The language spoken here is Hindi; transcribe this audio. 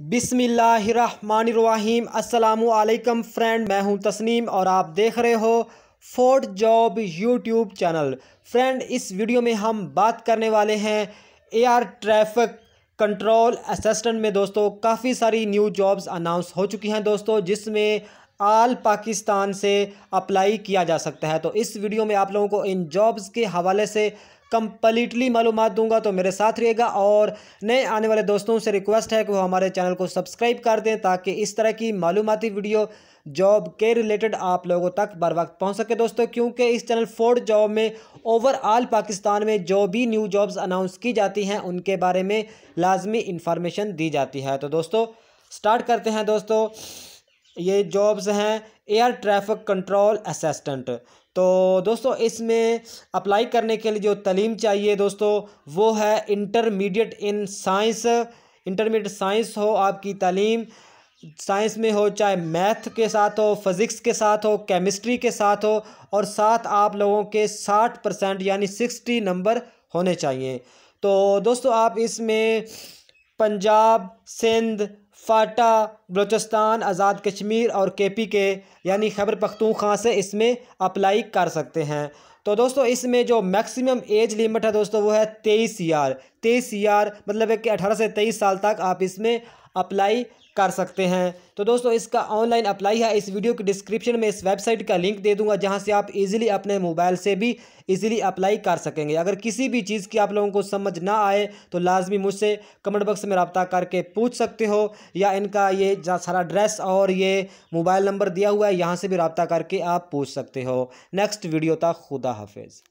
बिसमीम अल्लाम फ्रेंड मैं हूं तस्नीम और आप देख रहे हो Ford job YouTube channel friend इस वीडियो में हम बात करने वाले हैं एयर ट्रैफिक कंट्रोल असिस्टेंट में दोस्तों काफ़ी सारी न्यू जॉब्स अनाउंस हो चुकी हैं दोस्तों जिसमें आल पाकिस्तान से अप्लाई किया जा सकता है तो इस वीडियो में आप लोगों को इन जॉब्स के हवाले से कम्प्लीटली मालूम दूंगा तो मेरे साथ रहिएगा और नए आने वाले दोस्तों से रिक्वेस्ट है कि वो हमारे चैनल को सब्सक्राइब कर दें ताकि इस तरह की मालूमती वीडियो जॉब के रिलेटेड आप लोगों तक बर वक्त पहुँच सके दोस्तों क्योंकि इस चैनल फोर्ड जॉब में ओवरऑल पाकिस्तान में जो भी न्यू जॉब्स अनाउंस की जाती हैं उनके बारे में लाजमी इन्फॉर्मेशन दी जाती है तो दोस्तों स्टार्ट करते हैं दोस्तों ये जॉब्स हैं एयर ट्रैफिक कंट्रोल असिस्टेंट तो दोस्तों इसमें अप्लाई करने के लिए जो तलीम चाहिए दोस्तों वो है intermediate in science intermediate science हो आपकी तलीम साइंस में हो चाहे मैथ के साथ हो फिज़िक्स के साथ हो केमिस्ट्री के साथ हो और साथ आप लोगों के साठ परसेंट यानी सिक्सटी नंबर होने चाहिए तो दोस्तों आप इसमें पंजाब सिंध फाटा बलोचिस्तान आज़ाद कश्मीर और के पी के यानी खबर पख्तूनख्वा से इसमें अप्लाई कर सकते हैं तो दोस्तों इसमें जो मैक्सिमम एज लिमिट है दोस्तों वो है तेईस ईयर तेईस ईयर मतलब है कि अठारह से तेईस साल तक आप इसमें अप्लाई कर सकते हैं तो दोस्तों इसका ऑनलाइन अप्लाई है इस वीडियो के डिस्क्रिप्शन में इस वेबसाइट का लिंक दे दूंगा जहां से आप इजीली अपने मोबाइल से भी इजीली अप्लाई कर सकेंगे अगर किसी भी चीज़ की आप लोगों को समझ ना आए तो लाजमी मुझसे कमेंट बॉक्स में रबता करके पूछ सकते हो या इनका ये सारा ड्रेस और ये मोबाइल नंबर दिया हुआ है यहाँ से भी रबता करके आप पूछ सकते हो नेक्स्ट वीडियो तक खुदा हाफिज़